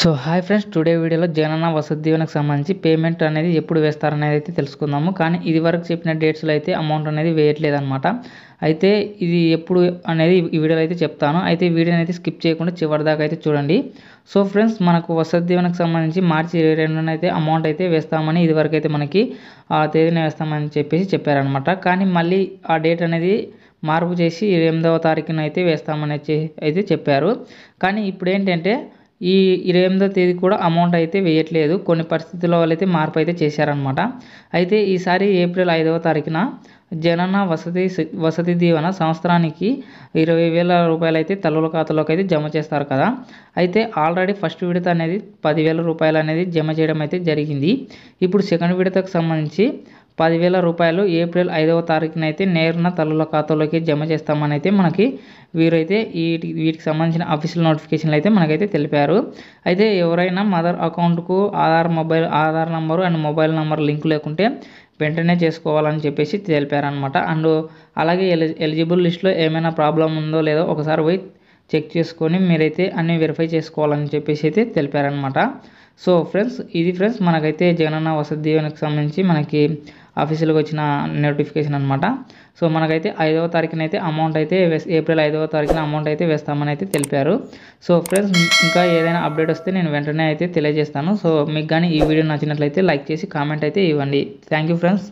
so hi friends today వీడియోలో జగనన్న వసతి దీవెనకు సంబంధించి పేమెంట్ అనేది ఎప్పుడు వేస్తారనేది అయితే తెలుసుకుందాము కానీ ఇది వరకు చెప్పిన డేట్స్లో అయితే అమౌంట్ అనేది వేయట్లేదు అనమాట అయితే ఇది ఎప్పుడు అనేది ఈ వీడియోలో అయితే చెప్తాను అయితే వీడియోని అయితే స్కిప్ చేయకుండా చివరిదాకా అయితే చూడండి సో ఫ్రెండ్స్ మనకు వసతి దీవెనకు సంబంధించి మార్చి ఇరవై రెండున అయితే అమౌంట్ అయితే వేస్తామని ఇది వరకు అయితే మనకి ఆ తేదీన వేస్తామని చెప్పేసి చెప్పారనమాట కానీ మళ్ళీ ఆ డేట్ అనేది మార్పు చేసి ఇరవై ఎనిమిదవ తారీఖున అయితే వేస్తామని అయితే చెప్పారు కానీ ఇప్పుడు ఏంటంటే ఈ ఇరవై ఎనిమిదో తేదీ కూడా అమౌంట్ అయితే వేయట్లేదు కొన్ని పరిస్థితుల వల్ల అయితే మార్పు అయితే చేశారనమాట అయితే ఈసారి ఏప్రిల్ ఐదవ తారీఖున జనన వసతి వసతి దీవెన సంవత్సరానికి ఇరవై వేల రూపాయలు అయితే తల్లుల ఖాతాలోకి అయితే జమ చేస్తారు కదా అయితే ఆల్రెడీ ఫస్ట్ విడత అనేది పదివేల రూపాయలు అనేది జమ చేయడం అయితే జరిగింది ఇప్పుడు సెకండ్ విడతకు సంబంధించి పదివేల రూపాయలు ఏప్రిల్ ఐదవ తారీఖున అయితే నేరున తల్లుల ఖాతాలోకి జమ చేస్తామని అయితే మనకి వీరైతే ఈ వీటికి సంబంధించిన అఫీషియల్ నోటిఫికేషన్లు అయితే మనకైతే తెలిపారు అయితే ఎవరైనా మదర్ అకౌంట్కు Aadhaar mobile Aadhaar number and mobile number link లేకుంటే వెంటనే చేసుకోవాలని చెప్పేసి తెలిపారనమాట అండ్ అలాగే ఎలిజిబుల్ లిస్ట్లో ఏమైనా ప్రాబ్లం ఉందో లేదో ఒకసారి పోయి చెక్ చేసుకొని మీరైతే అన్నీ వెరిఫై చేసుకోవాలని చెప్పేసి అయితే తెలిపారనమాట సో ఫ్రెండ్స్ ఇది ఫ్రెండ్స్ మనకైతే జగనన్న వసతి దీవెనకు సంబంధించి మనకి అఫీషియల్గా వచ్చిన నోటిఫికేషన్ అనమాట సో మనకైతే ఐదవ తారీఖున అయితే అమౌంట్ అయితే ఏప్రిల్ ఐదవ తారీఖున అమౌంట్ అయితే వేస్తామని అయితే తెలిపారు సో ఫ్రెండ్స్ ఇంకా ఏదైనా అప్డేట్ వస్తే నేను వెంటనే అయితే తెలియజేస్తాను సో మీకు కానీ ఈ వీడియో నచ్చినట్లయితే లైక్ చేసి కామెంట్ అయితే ఇవ్వండి థ్యాంక్ ఫ్రెండ్స్